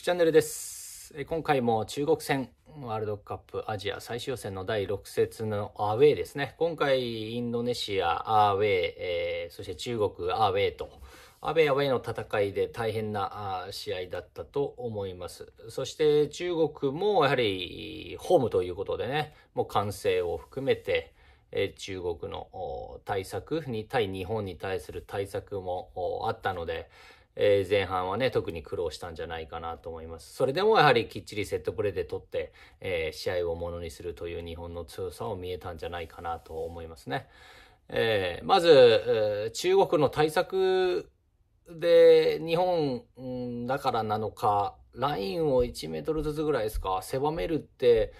クチャンネルです。今回も中国戦、ワールドカップアジア最終予選の第6節のアウェーですね。今回、インドネシアアウェー、えー、そして中国アウェーと、アウェーアウェーの戦いで大変な試合だったと思います。そして中国もやはりホームということでね、もう歓声を含めて、え中国の対策に対日本に対する対策もあったので、えー、前半はね、特に苦労したんじゃないかなと思います。それでもやはりきっちりセットプレーで取って、えー、試合をものにするという日本の強さを見えたんじゃないかなと思いますね。えー、まず、中国の対策で、日本だからなのか、ラインを1メートルずつぐらいですか、狭めるって、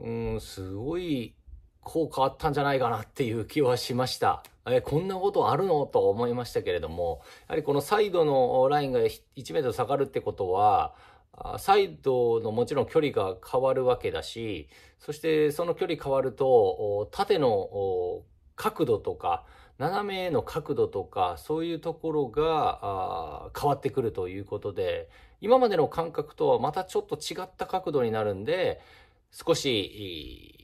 うん、すごい構変わったんじゃないかなっていう気はしました。えこんなことあるのと思いましたけれども、やはりこのサイドのラインが1メートル下がるってことは、サイドのもちろん距離が変わるわけだし、そしてその距離変わると、縦の角度とか、斜めの角度とか、そういうところが変わってくるということで、今までの感覚とはまたちょっと違った角度になるんで、少し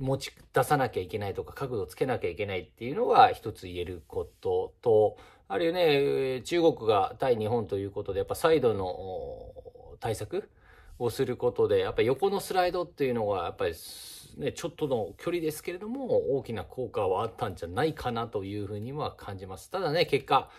持ち出さなきゃいけないとか角度つけなきゃいけないっていうのが一つ言えることと、あるいはね、中国が対日本ということで、やっぱサイドの対策をすることで、やっぱ横のスライドっていうのが、やっぱりね、ちょっとの距離ですけれども、大きな効果はあったんじゃないかなというふうには感じます。ただね、結果、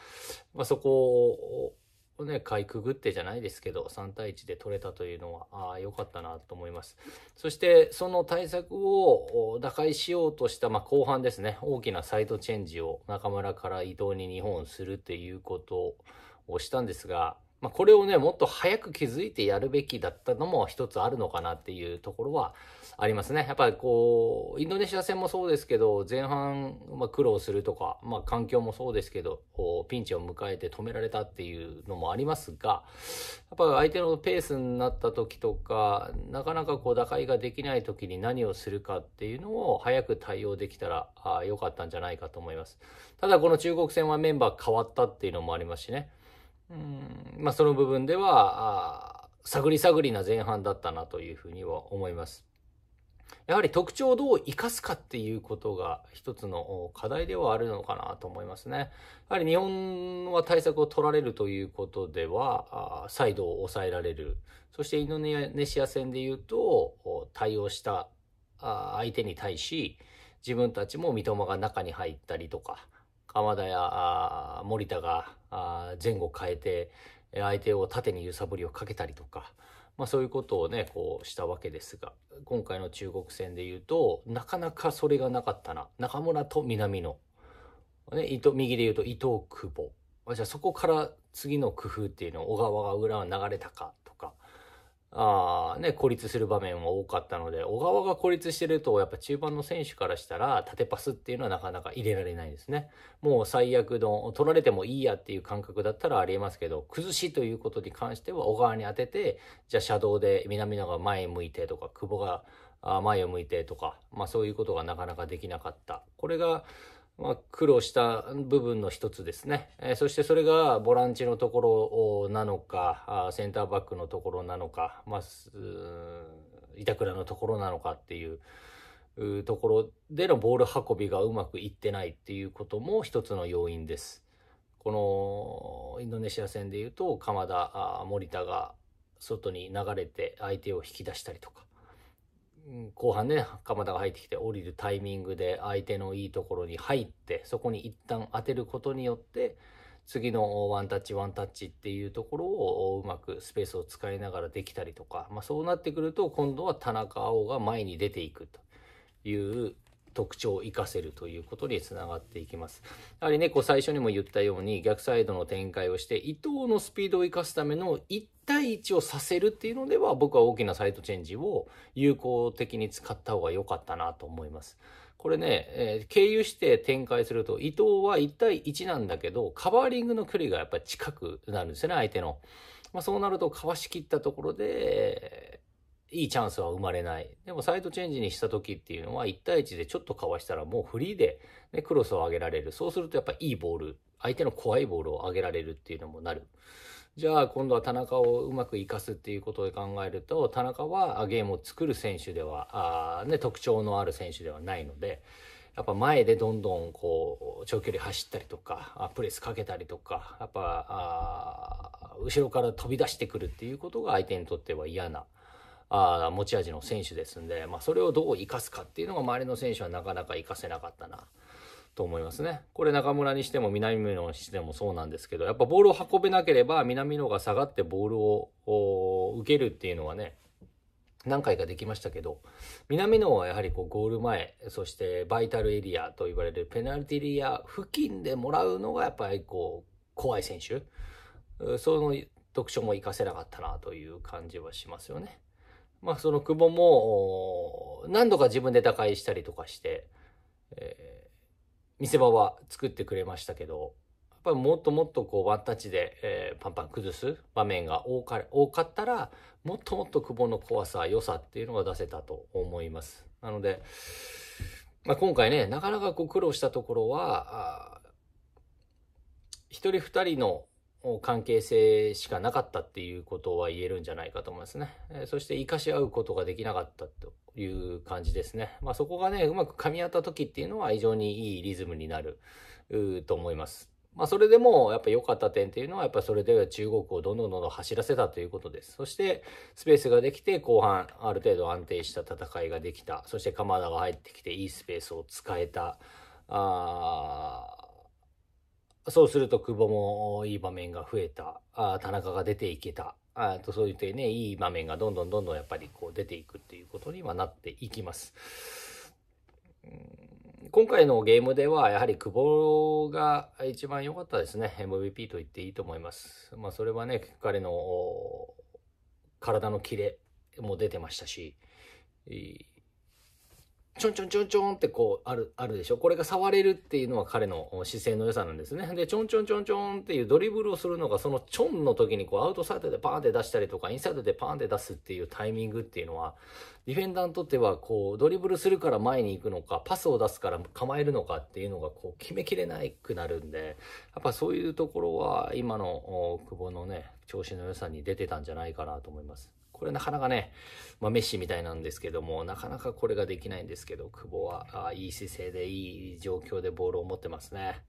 まあ、そこををね、かいくぐってじゃないですけど、3対1で取れたというのは、ああ、良かったなと思います。そして、その対策を打開しようとした、まあ、後半ですね、大きなサイドチェンジを中村から伊藤に2本するっていうことをしたんですが、まあ、これをね、もっと早く気づいてやるべきだったのも一つあるのかなっていうところはありますね。やっぱりこう、インドネシア戦もそうですけど、前半、まあ、苦労するとか、まあ、環境もそうですけど、ピンチを迎えて止められたっていうのもありますが、やっぱり相手のペースになった時とか、なかなかこう、打開ができない時に何をするかっていうのを早く対応できたら良かったんじゃないかと思います。ただこの中国戦はメンバー変わったっていうのもありますしね。うんまあ、その部分では探り探りな前半だったなというふうには思います。やはり特徴をどう生かすかっていうことが一つの課題ではあるのかなと思いますね。やはり日本は対策を取られるということでは、サイドを抑えられる。そしてインドネシア戦で言うと、対応した相手に対し、自分たちも三笘が中に入ったりとか、鎌田や森田が前後変えて相手を縦に揺さぶりをかけたりとか、まあ、そういうことをねこうしたわけですが今回の中国戦でいうとなかなかそれがなかったな中村と南野、ね、伊藤右でいうと伊藤久保じゃあそこから次の工夫っていうのを小川が裏は流れたかあね、孤立する場面も多かったので、小川が孤立してると、やっぱ中盤の選手からしたら、縦パスっていうのはなかなか入れられないですね。もう最悪の、取られてもいいやっていう感覚だったらありえますけど、崩しということに関しては小川に当てて、じゃあシャドウで南野が前向いてとか、久保が前を向いてとか、まあそういうことがなかなかできなかった。これが、まあ、苦労した部分の一つですね、えー、そしてそれがボランチのところなのかセンターバックのところなのか、まあ、板倉のところなのかっていうところでのボール運びがうまくいってないっていうことも一つの要因です。このインドネシア戦でいうと鎌田森田が外に流れて相手を引き出したりとか後半ね、鎌田が入ってきて降りるタイミングで相手のいいところに入って、そこに一旦当てることによって、次のワンタッチワンタッチっていうところをうまくスペースを使いながらできたりとか、まあ、そうなってくると今度は田中碧が前に出ていくという特徴を活かせるということにつながっていきます。やはりね、こう最初にも言ったように逆サイドの展開をして、伊藤のスピードを活かすための1対1をさせるっていうのでは、僕は大きなサイドチェンジを有効的に使った方が良かったなと思います。これね、えー、経由して展開すると、伊藤は1対1なんだけど、カバーリングの距離がやっぱり近くなるんですよね、相手の。まあ、そうなると、かわしきったところで、いいチャンスは生まれない。でもサイドチェンジにした時っていうのは1対1でちょっとかわしたらもうフリーで、ね、クロスを上げられる。そうするとやっぱいいボール、相手の怖いボールを上げられるっていうのもなる。じゃあ今度は田中をうまく生かすっていうことで考えると、田中はゲームを作る選手では、あね、特徴のある選手ではないので、やっぱ前でどんどんこう長距離走ったりとかプレスかけたりとかやっぱ後ろから飛び出してくるっていうことが相手にとっては嫌なあ持ち味の選手ですんで、まあ、それをどう生かすかっていうのが周りの選手はなかなか生かせなかったなと思いますね。これ中村にしても南野にしてもそうなんですけど、やっぱボールを運べなければ南野が下がってボールを受けるっていうのはね、何回かできましたけど、南野はやはりこうゴール前、そしてバイタルエリアと言われるペナルティエリア付近でもらうのがやっぱりこう怖い選手。その特徴も活かせなかったなという感じはしますよね。まあその久保も何度か自分で打開したりとかして、えー、見せ場は作ってくれましたけど、やっぱりもっともっとこうワンタッチで、えー、パンパン崩す場面が多か多かったら、もっともっと久保の怖さ、良さっていうのが出せたと思います。なので、まあ、今回ね、なかなかこう苦労したところは、一人二人の関係性しかなかったっていうことは言えるんじゃないかと思いますね。そして生かし合うことができなかったという感じですね。まあそこがね、うまく噛み合った時っていうのは非常にいいリズムになると思います。まあそれでもやっぱ良かった点っていうのはやっぱそれでは中国をどんどんどんどん走らせたということです。そしてスペースができて後半ある程度安定した戦いができた。そして鎌田が入ってきていいスペースを使えた。あそうすると久保もいい場面が増えた、あ田中が出ていけた、あとそういうね、いい場面がどんどんどんどんやっぱりこう出ていくっていうことにはなっていきます。今回のゲームではやはり久保が一番良かったですね。MVP と言っていいと思います。まあそれはね、彼の体のキレも出てましたし、ちょんちょんちょんちょんってこう、ある、あるでしょ。これが触れるっていうのは彼の姿勢の良さなんですね。で、ちょんちょんちょんちょんっていうドリブルをするのが、そのちょんの時にこう、アウトサイドでパーンって出したりとか、インサイドでパーンって出すっていうタイミングっていうのは、ディフェンダーにとっては、こう、ドリブルするから前に行くのか、パスを出すから構えるのかっていうのが、こう、決めきれなくなるんで、やっぱそういうところは、今の久保のね、調子の良さに出てたんじゃないかなと思います。これなかなかね、まあ、メッシみたいなんですけども、なかなかこれができないんですけど、久保は、あいい姿勢で、いい状況でボールを持ってますね。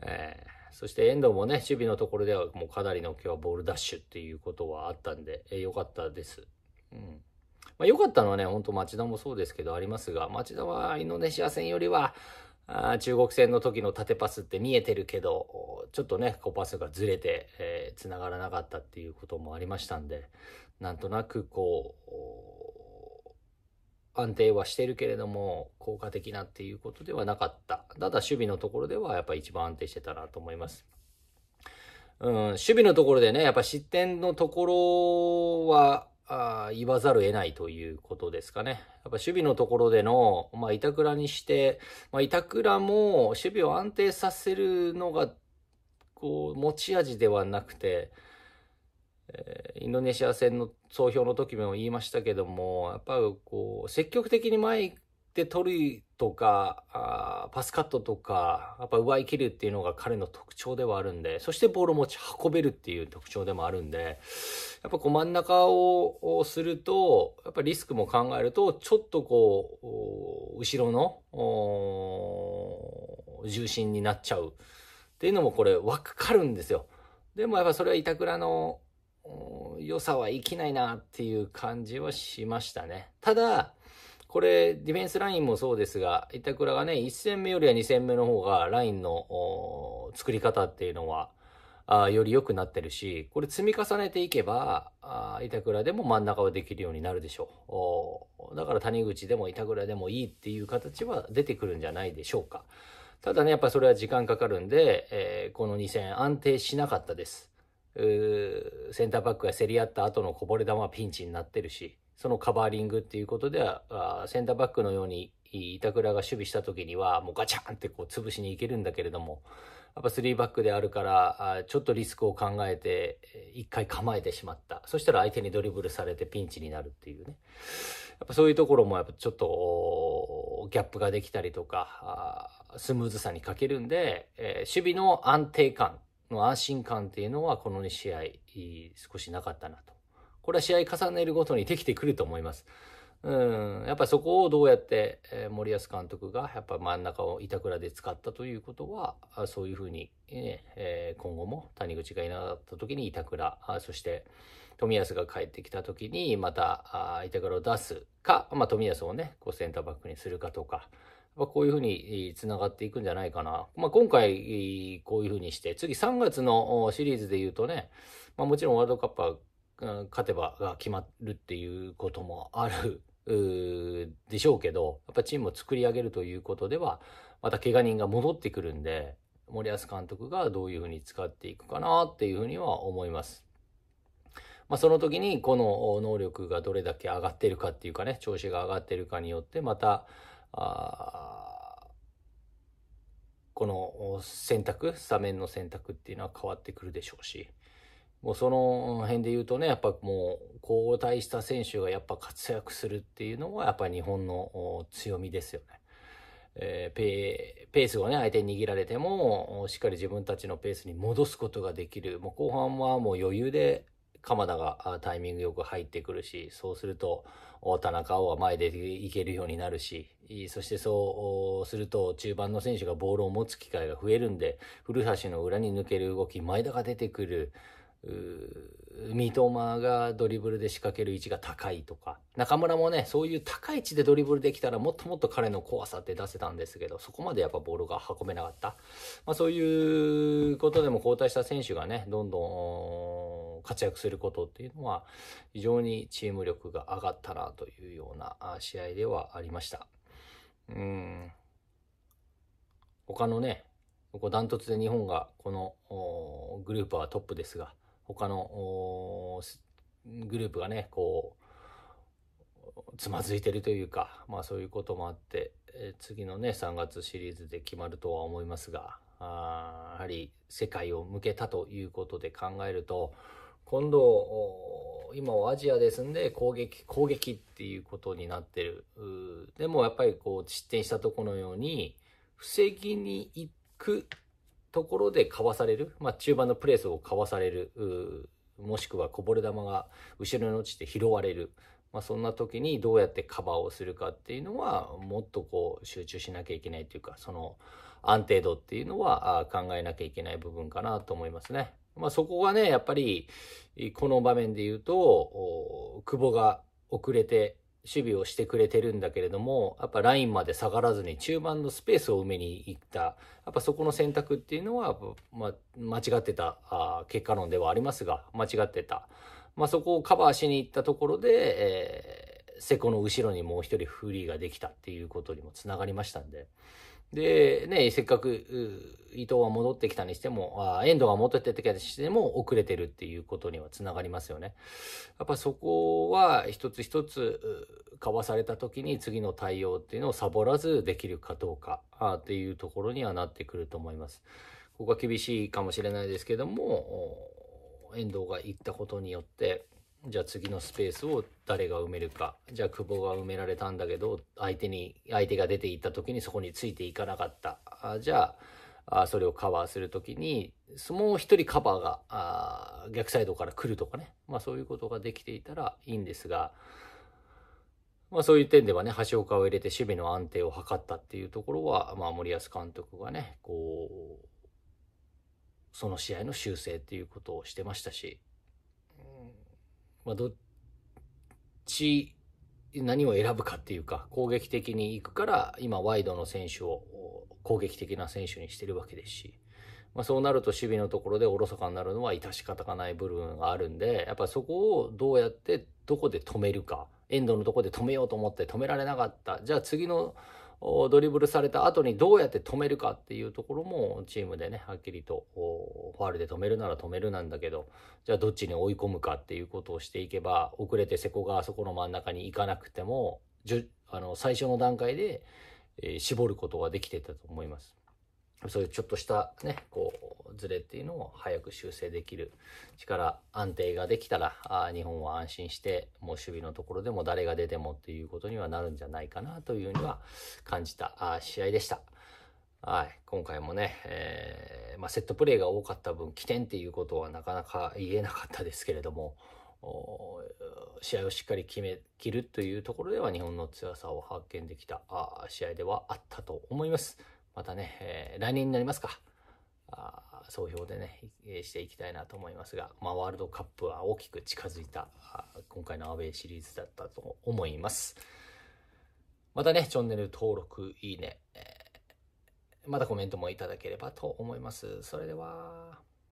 えー、そして遠藤もね、守備のところではもうかなりの今日はボールダッシュっていうことはあったんで、えー、かったです。うんまあ、良かったのはね、ほんと町田もそうですけどありますが、町田はインドネシア戦よりは、あ中国戦の時の縦パスって見えてるけど、ちょっとね、こうパスがずれて、えー、繋がらなかったっていうこともありましたんで、なんとなくこう、安定はしてるけれども、効果的なっていうことではなかった。ただ守備のところではやっぱ一番安定してたなと思います。うん、守備のところでね、やっぱ失点のところは、あ言わざるを得ないということですかね。やっぱ守備のところでの、まあ、板倉にして、まあ、板倉も守備を安定させるのが、こう、持ち味ではなくて、えー、インドネシア戦の総評の時も言いましたけども、やっぱこう、積極的に前って取りとか、あパスカットとか、やっぱ奪い切るっていうのが彼の特徴ではあるんで、そしてボールを持ち運べるっていう特徴でもあるんで、やっぱこう真ん中をすると、やっぱリスクも考えると、ちょっとこう、後ろの重心になっちゃうっていうのもこれわかるんですよ。でもやっぱそれは板倉の良さは生きないなっていう感じはしましたね。ただ、これ、ディフェンスラインもそうですが、板倉がね、1戦目よりは2戦目の方が、ラインの作り方っていうのは、あより良くなってるし、これ積み重ねていけば、板倉でも真ん中はできるようになるでしょう。だから谷口でも板倉でもいいっていう形は出てくるんじゃないでしょうか。ただね、やっぱそれは時間かかるんで、えー、この2戦安定しなかったです。センターバックが競り合った後のこぼれ球はピンチになってるし、そのカバーリングっていうことでは、センターバックのように板倉が守備した時には、もうガチャンってこう潰しにいけるんだけれども、やっぱ3バックであるから、ちょっとリスクを考えて、1回構えてしまった。そしたら相手にドリブルされてピンチになるっていうね。やっぱそういうところもやっぱちょっと、ギャップができたりとか、スムーズさに欠けるんで、え守備の安定感の安心感っていうのはこの2試合、少しなかったなと。これは試合重ねるごとにできてくると思います。うん、やっぱりそこをどうやって、えー、森保監督がやっぱ真ん中を板倉で使ったということはそういうふうに、ね、えー、今後も谷口がいなかった時に板倉そして冨安が帰ってきた時にまた板倉を出すか、まあ、冨安をねこうセンターバックにするかとか。まあ、こういうふうにつながっていくんじゃないかな。まあ、今回こういうふうにして、次3月のシリーズで言うとね、まあ、もちろんワールドカップは勝てばが決まるっていうこともある でしょうけど、やっぱチームを作り上げるということでは、また怪我人が戻ってくるんで、森保監督がどういうふうに使っていくかなっていうふうには思います。まあ、その時にこの能力がどれだけ上がってるかっていうかね、調子が上がってるかによって、また、この選択、スタメンの選択っていうのは変わってくるでしょうし。もうその辺で言うとね、やっぱもう交代した選手がやっぱ活躍するっていうのはやっぱ日本の強みですよね。えー、ペースをね、相手に握られても、しっかり自分たちのペースに戻すことができる。もう後半はもう余裕で鎌田がタイミングよく入ってくるし、そうすると、田中碧は前でいけるようになるし、そしてそうすると、中盤の選手がボールを持つ機会が増えるんで、古橋の裏に抜ける動き、前田が出てくる、三笘がドリブルで仕掛ける位置が高いとか、中村もね、そういう高い位置でドリブルできたらもっともっと彼の怖さって出せたんですけど、そこまでやっぱボールが運べなかった。まあそういうことでも交代した選手がね、どんどん活躍することっていうのは、非常にチーム力が上がったなというような試合ではありました。うん。他のね、こダントツで日本がこのグループはトップですが、他のグループがね、こう、つまずいてるというか、まあそういうこともあって、え次のね、3月シリーズで決まるとは思いますが、あやはり世界を向けたということで考えると、今度、今はアジアですんで、攻撃、攻撃っていうことになってる。でもやっぱりこう、失点したとこのように、防ぎに行くところでかわされる、まあ、中盤のプレスをかわされる、もしくはこぼれ球が後ろに落ちて拾われる。まあ、そんな時にどうやってカバーをするかっていうのは、もっとこう集中しなきゃいけないというか、その安定度っていうのは考えなきゃいけない部分かなと思いますね。まあ、そこがね、やっぱり、この場面で言うと、久保が遅れて守備をしてくれてるんだけれども、やっぱラインまで下がらずに中盤のスペースを埋めに行った、やっぱそこの選択っていうのは、ま間違ってたあ結果論ではありますが、間違ってた。まあ、そこをカバーしに行ったところで、えー、瀬古の後ろにもう一人フリーができたっていうことにもつながりましたんで。で、ね、せっかく、伊藤は戻ってきたにしても、あ遠藤が戻ってきたにしても遅れてるっていうことにはつながりますよね。やっぱそこは一つ一つ交わされた時に次の対応っていうのをサボらずできるかどうかっていうところにはなってくると思います。ここは厳しいかもしれないですけども、遠藤が言ったことによって、じゃあ次のスペースを誰が埋めるか。じゃあ久保が埋められたんだけど、相手に、相手が出て行った時にそこについていかなかった。あじゃあそれをカバーする時に、もう一人カバーがあー逆サイドから来るとかね。まあそういうことができていたらいいんですが、まあそういう点ではね、橋岡を入れて守備の安定を図ったっていうところは、まあ森保監督がね、こう、その試合の修正っていうことをしてましたし、まあ、どっち、何を選ぶかっていうか、攻撃的に行くから、今ワイドの選手を攻撃的な選手にしてるわけですし、まあ、そうなると守備のところでおろそかになるのは致し方がない部分があるんで、やっぱそこをどうやってどこで止めるか、エンドのとこで止めようと思って止められなかった。じゃあ次のドリブルされた後にどうやって止めるかっていうところもチームでねはっきりとファールで止めるなら止めるなんだけどじゃあどっちに追い込むかっていうことをしていけば遅れて瀬古があそこの真ん中に行かなくてもじゅあの最初の段階で、え絞ることができてたと思います。そういうちょっとしたね、こう、ずれっていうのを早く修正できる力、安定ができたら、あ日本は安心して、もう守備のところでも誰が出てもっていうことにはなるんじゃないかなというには感じたあ試合でした。はい、今回もね、えー、まあ、セットプレーが多かった分、起点っていうことはなかなか言えなかったですけれども、試合をしっかり決めきるというところでは日本の強さを発見できたあ試合ではあったと思います。またね、えー、来年になりますか。あ総評でね、していきたいなと思いますが、まあ、ワールドカップは大きく近づいた、今回のアウェイシリーズだったと思います。またね、チャンネル登録、いいね、えー、またコメントもいただければと思います。それでは。